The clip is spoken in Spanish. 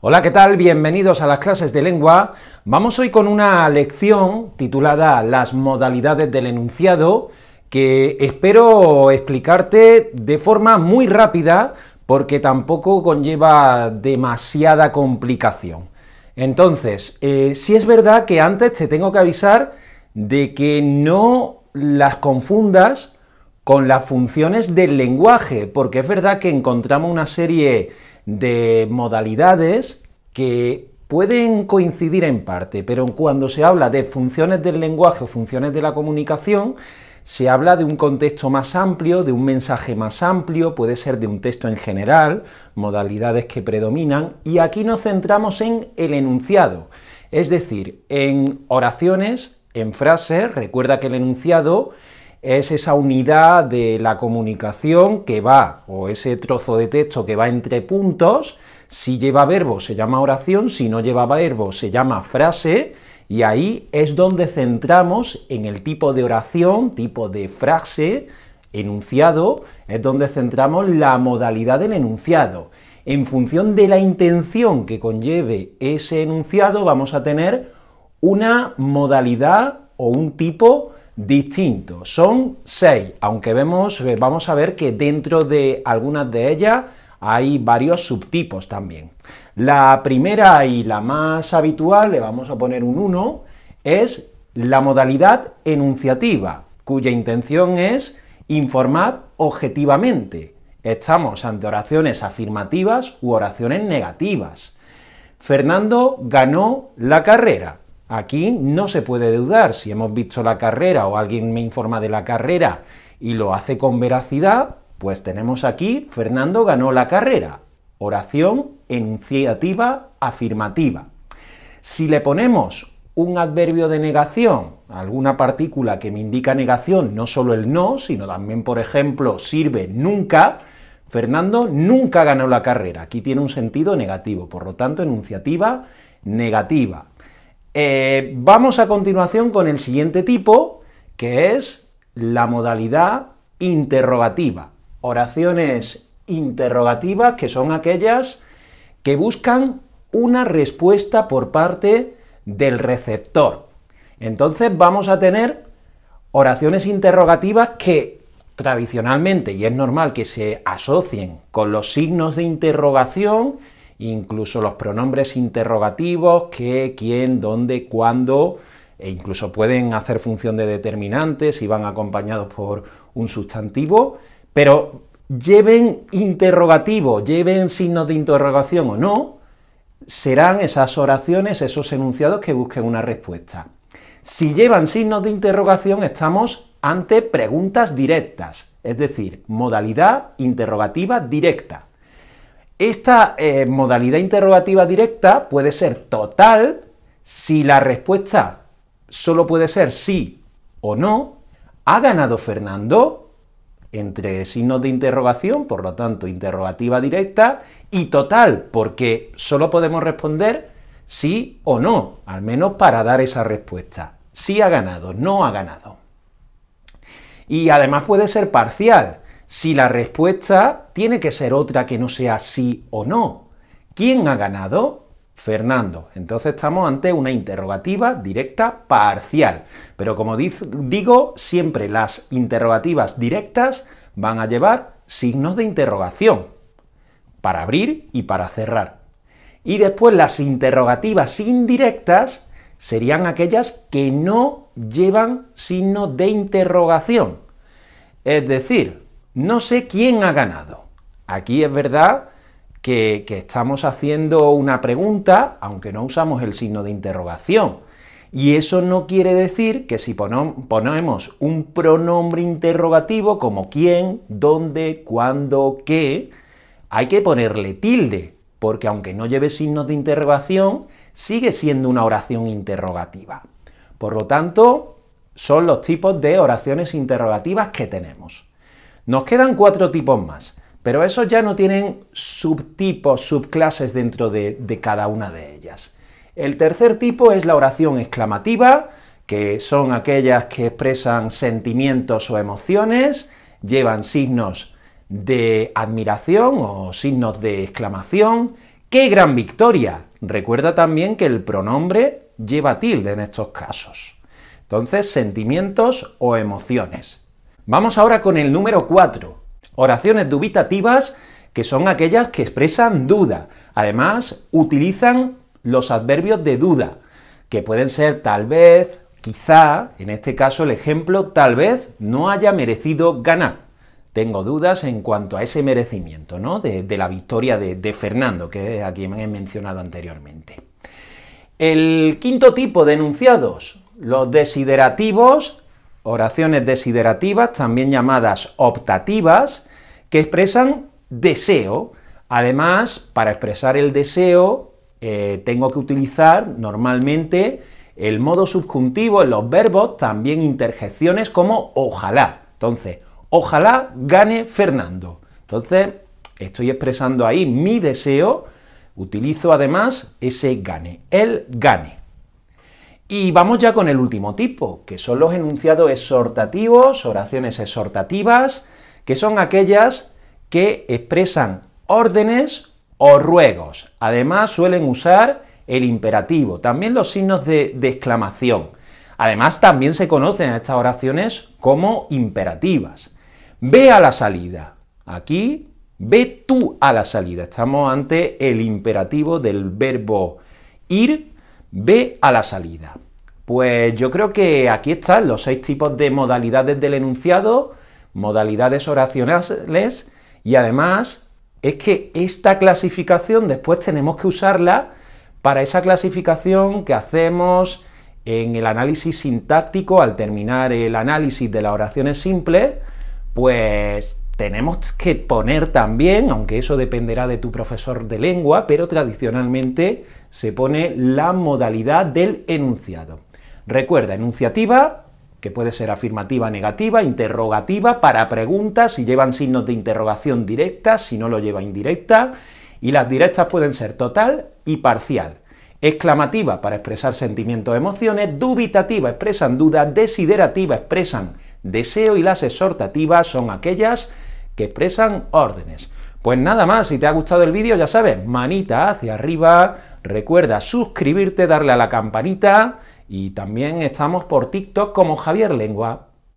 Hola, ¿qué tal? Bienvenidos a las clases de lengua. Vamos hoy con una lección titulada Las modalidades del enunciado, que espero explicarte de forma muy rápida porque tampoco conlleva demasiada complicación. Entonces, eh, si es verdad que antes te tengo que avisar de que no las confundas con las funciones del lenguaje, porque es verdad que encontramos una serie de modalidades que pueden coincidir en parte, pero cuando se habla de funciones del lenguaje o funciones de la comunicación, se habla de un contexto más amplio, de un mensaje más amplio, puede ser de un texto en general, modalidades que predominan, y aquí nos centramos en el enunciado, es decir, en oraciones, en frases, recuerda que el enunciado es esa unidad de la comunicación que va, o ese trozo de texto que va entre puntos, si lleva verbo se llama oración, si no lleva verbo se llama frase, y ahí es donde centramos en el tipo de oración, tipo de frase, enunciado, es donde centramos la modalidad del enunciado. En función de la intención que conlleve ese enunciado, vamos a tener una modalidad o un tipo Distintos, Son seis, aunque vemos, eh, vamos a ver que dentro de algunas de ellas hay varios subtipos también. La primera y la más habitual, le vamos a poner un 1, es la modalidad enunciativa, cuya intención es informar objetivamente. Estamos ante oraciones afirmativas u oraciones negativas. Fernando ganó la carrera. Aquí no se puede dudar. Si hemos visto la carrera o alguien me informa de la carrera y lo hace con veracidad, pues tenemos aquí Fernando ganó la carrera. Oración enunciativa afirmativa. Si le ponemos un adverbio de negación, alguna partícula que me indica negación, no solo el no, sino también, por ejemplo, sirve nunca, Fernando nunca ganó la carrera. Aquí tiene un sentido negativo, por lo tanto, enunciativa negativa. Eh, vamos a continuación con el siguiente tipo, que es la modalidad interrogativa. Oraciones interrogativas, que son aquellas que buscan una respuesta por parte del receptor. Entonces vamos a tener oraciones interrogativas que tradicionalmente, y es normal que se asocien con los signos de interrogación, incluso los pronombres interrogativos, qué, quién, dónde, cuándo, e incluso pueden hacer función de determinantes si van acompañados por un sustantivo, pero lleven interrogativo, lleven signos de interrogación o no, serán esas oraciones, esos enunciados que busquen una respuesta. Si llevan signos de interrogación, estamos ante preguntas directas, es decir, modalidad interrogativa directa. Esta eh, modalidad interrogativa directa puede ser total si la respuesta solo puede ser sí o no. ¿Ha ganado Fernando? entre signos de interrogación, por lo tanto interrogativa directa, y total, porque solo podemos responder sí o no, al menos para dar esa respuesta. Sí ha ganado, no ha ganado. Y además puede ser parcial si la respuesta tiene que ser otra que no sea sí o no. ¿Quién ha ganado? Fernando. Entonces estamos ante una interrogativa directa parcial. Pero como digo, siempre las interrogativas directas van a llevar signos de interrogación para abrir y para cerrar. Y después las interrogativas indirectas serían aquellas que no llevan signos de interrogación. Es decir, no sé quién ha ganado. Aquí es verdad que, estamos haciendo una pregunta, aunque no usamos el signo de interrogación. Y eso no quiere decir que si ponemos un pronombre interrogativo como quién, dónde, cuándo, qué, hay que ponerle tilde, porque aunque no lleve signos de interrogación, sigue siendo una oración interrogativa. Por lo tanto, son los tipos de oraciones interrogativas que tenemos. Nos quedan cuatro tipos más, pero esos ya no tienen subtipos, subclases dentro de, cada una de ellas. El tercer tipo es la oración exclamativa, que son aquellas que expresan sentimientos o emociones, llevan signos de admiración o signos de exclamación. ¡Qué gran victoria! Recuerda también que el pronombre lleva tilde en estos casos. Entonces, sentimientos o emociones. Vamos ahora con el número 4. Oraciones dubitativas que son aquellas que expresan duda. Además, utilizan los adverbios de duda, que pueden ser tal vez, quizá, en este caso el ejemplo, tal vez no haya merecido ganar. Tengo dudas en cuanto a ese merecimiento, ¿no? De, la victoria de, Fernando, que a quien he mencionado anteriormente. El quinto tipo de enunciados, los desiderativos oraciones desiderativas, también llamadas optativas, que expresan deseo. Además, para expresar el deseo, eh, tengo que utilizar normalmente el modo subjuntivo en los verbos, también interjecciones como ojalá. Entonces, ojalá gane Fernando. Entonces, estoy expresando ahí mi deseo, utilizo además ese gane, el gane. Y vamos ya con el último tipo, que son los enunciados exhortativos, oraciones exhortativas, que son aquellas que expresan órdenes o ruegos. Además suelen usar el imperativo, también los signos de, exclamación. Además también se conocen estas oraciones como imperativas. Ve a la salida. Aquí, ve tú a la salida. Estamos ante el imperativo del verbo ir ve a la salida. Pues yo creo que aquí están los seis tipos de modalidades del enunciado, modalidades oracionales y además es que esta clasificación después tenemos que usarla para esa clasificación que hacemos en el análisis sintáctico al terminar el análisis de las oraciones simples, pues tenemos que poner también, aunque eso dependerá de tu profesor de lengua, pero tradicionalmente se pone la modalidad del enunciado. Recuerda, enunciativa, que puede ser afirmativa, negativa, interrogativa, para preguntas, si llevan signos de interrogación directa, si no lo lleva indirecta, y las directas pueden ser total y parcial exclamativa para expresar sentimientos, o emociones, dubitativa expresan dudas, desiderativa expresan deseo y las exhortativas son aquellas que expresan órdenes. Pues nada más, si te ha gustado el vídeo, ya sabes, manita hacia arriba, recuerda suscribirte, darle a la campanita y también estamos por TikTok como Javier Lengua.